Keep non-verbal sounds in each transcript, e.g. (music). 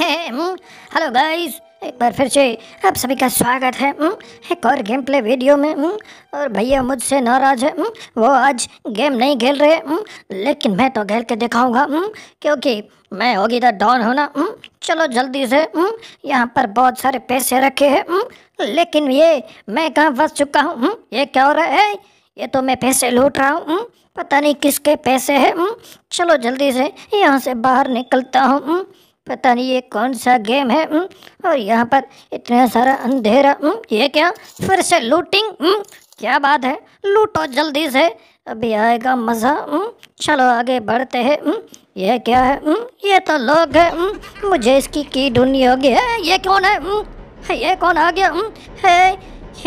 Hello guys हम्म। एक बार फिर से आप सभी का स्वागत है हम्म। एक और गेम प्ले वीडियो में हम्म। और भैया मुझसे नाराज है वो आज गेम नहीं खेल रहे लेकिन मैं तो खेल के दिखाऊंगा क्योंकि मैं होगी तो डॉन होना चलो जल्दी से यहाँ पर बहुत सारे पैसे रखे हैं लेकिन ये मैं कहाँ फंस चुका हूँ ये क्या हो रहा है ये तो मैं पैसे लूट रहा हूँ पता नहीं किसके पैसे हैं चलो जल्दी से यहाँ से बाहर निकलता हूँ पता नहीं ये कौन सा गेम है हुँ? और यहाँ पर इतना सारा अंधेरा हुँ? ये क्या फिर से लूटिंग हुँ? क्या बात है लूटो जल्दी से अभी आएगा मज़ा चलो आगे बढ़ते हैं ये क्या है ये तो लोग है मुझे इसकी की ढूंढनी होगी है ये कौन है ये कौन आ गया है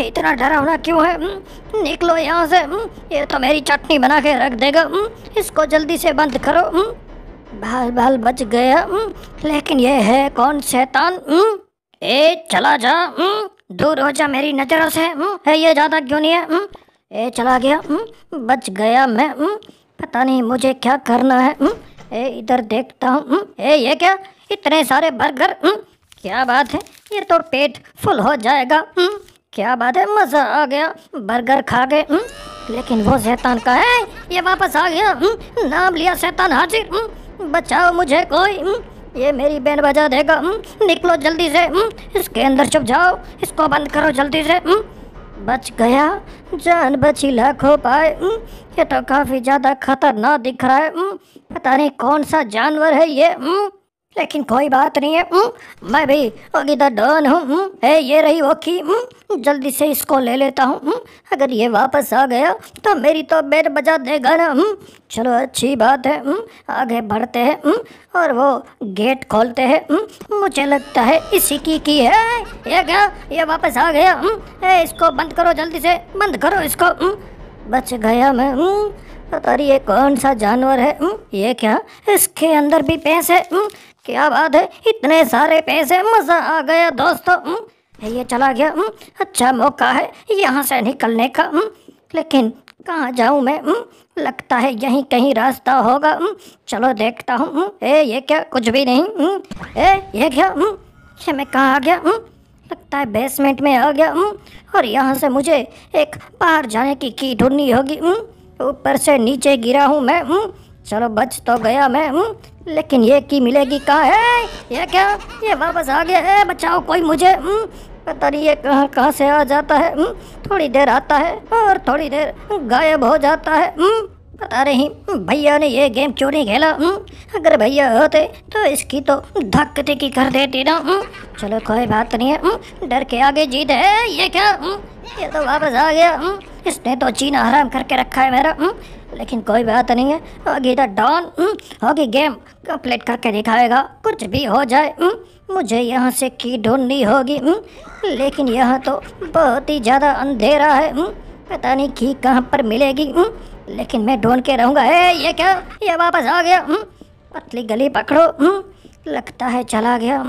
इतना डरावना क्यों है निकलो यहाँ से ये तो मेरी चटनी बना के रख देगा इसको जल्दी से बंद करो बाल बाल बच गया लेकिन ये है कौन शैतान ए चला जा दूर हो जा मेरी नजरों से है ये ज़्यादा क्यों नहीं है ए चला गया बच गया मैं पता नहीं मुझे क्या करना है ए इधर देखता हूँ ए ये क्या इतने सारे बर्गर क्या बात है ये तो पेट फुल हो जाएगा क्या बात है मज़ा आ गया बर्गर खा गए लेकिन वो शैतान का है ये वापस आ गया नाम लिया शैतान हाजिर बचाओ मुझे कोई हम्म, ये मेरी बैंड बजा देगा हम्म, निकलो जल्दी से हम्म, इसके अंदर छुप जाओ इसको बंद करो जल्दी से बच गया जान बची हो पाए ये तो काफ़ी ज़्यादा खतरनाक दिख रहा है पता नहीं कौन सा जानवर है ये लेकिन कोई बात नहीं है हुँ? हम्म? मैं भी गीता डन हूँ ये रही वो की हम्म? जल्दी से इसको ले लेता हूँ हम्म? अगर ये वापस आ गया तो मेरी तो बेर बजा देगा ना हुँ? चलो अच्छी बात है हुँ? आगे बढ़ते हैं और वो गेट खोलते हैं मुझे लगता है इसी की की है ये क्या ये वापस आ गया ए, इसको बंद करो जल्दी से बंद करो इसको बच गया मैं पता ये कौन सा जानवर है ये क्या इसके अंदर भी पैसे है क्या बात है इतने सारे पैसे मजा आ गया दोस्तों हम्म? ये चला गया हम्म? अच्छा मौका है यहाँ से निकलने का हम्म? लेकिन कहाँ जाऊँ मैं लगता है यहीं कहीं रास्ता होगा चलो देखता हूँ ए ये क्या कुछ भी नहीं ए ये क्या ये मैं कहाँ आ गया लगता है बेसमेंट में आ गया और यहाँ से मुझे एक बाहर जाने की की ढूंढनी होगी ऊपर से नीचे गिरा हूँ मैं चलो बच तो गया मैं हूँ लेकिन ये की मिलेगी कहाँ है ये क्या ये वापस आ गया है बचाओ कोई मुझे हुँ? पता नहीं ये कहाँ कहाँ से आ जाता है हुँ? थोड़ी देर आता है और थोड़ी देर गायब हो जाता है पता नहीं भैया ने ये गेम क्यों नहीं खेला अगर भैया होते तो इसकी तो धक की कर देती ना चलो कोई बात नहीं है डर के आगे जीत है ये क्या ये तो वापस आ गया इसने तो जीना हराम करके रखा है मेरा हुँ? हम्म? लेकिन कोई बात नहीं है आगे तो डॉन होगी हम्म? गेम कंप्लीट करके दिखाएगा कुछ भी हो जाए हुँ? हम्म? मुझे यहाँ से की ढूंढनी होगी हुँ? लेकिन यहाँ तो बहुत ही ज़्यादा अंधेरा है पता नहीं की कहाँ पर मिलेगी लेकिन मैं ढूंढ के रहूँगा ए ये क्या ये वापस आ गया पतली गली पकड़ो लगता है चला गया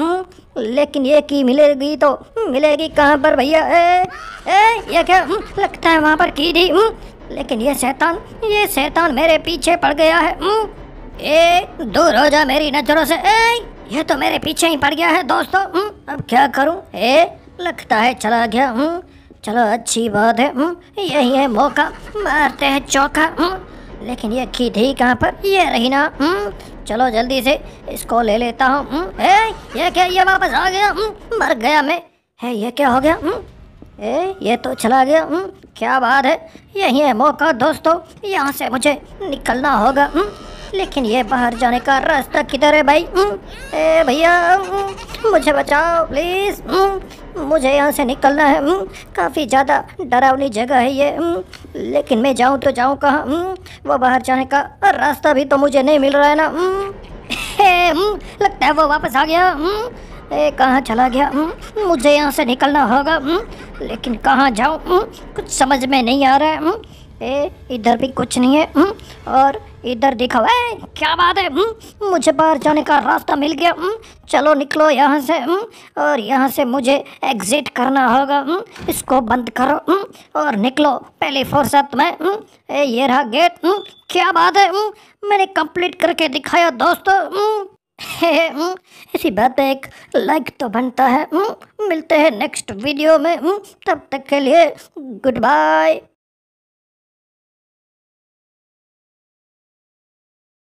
लेकिन ये की मिलेगी तो मिलेगी कहाँ पर भैया ए ये क्या हम्म, लगता है वहाँ पर कीड़ी हम्म, लेकिन ये शैतान ये शैतान मेरे पीछे पड़ गया है हम्म। ए दूर हो जा मेरी नजरों से ए ये तो मेरे पीछे ही पड़ गया है दोस्तों अब क्या करूँ ए लगता है चला गया हूँ चलो अच्छी बात है यही है मौका मारते हैं चौका लेकिन ये की थी कहाँ पर ये रही ना चलो जल्दी से इसको ले लेता हूँ ये क्या ये वापस आ गया मर गया मैं है ये क्या हो गया ए, ये तो चला गया हुँ? क्या बात है यही है मौका दोस्तों यहाँ से मुझे निकलना होगा हुँ? लेकिन ये बाहर जाने का रास्ता किधर है भाई हुँ? ए भैया मुझे बचाओ प्लीज़ मुझे यहाँ से निकलना है काफ़ी ज़्यादा डरावनी जगह है ये लेकिन मैं जाऊँ तो जाऊँ कहाँ वो बाहर जाने का रास्ता भी तो मुझे नहीं मिल रहा है ना ए, (laughs) लगता है वो वापस आ गया ए, कहाँ चला गया हम्म, मुझे यहाँ से निकलना होगा हम्म, लेकिन कहाँ जाऊँ हम्म, कुछ समझ में नहीं आ रहा है ए इधर भी कुछ नहीं है और इधर दिखाओ ए क्या बात है मुझे बाहर जाने का रास्ता मिल गया चलो निकलो यहाँ से और यहाँ से मुझे एग्जिट करना होगा इसको बंद करो और निकलो पहले फुर्सत में ए ये रहा गेट क्या बात है मैंने कंप्लीट करके दिखाया दोस्तों इसी बात पे एक लाइक तो बनता है हम्म। मिलते हैं नेक्स्ट वीडियो में हम्म। तब तक के लिए गुड बाय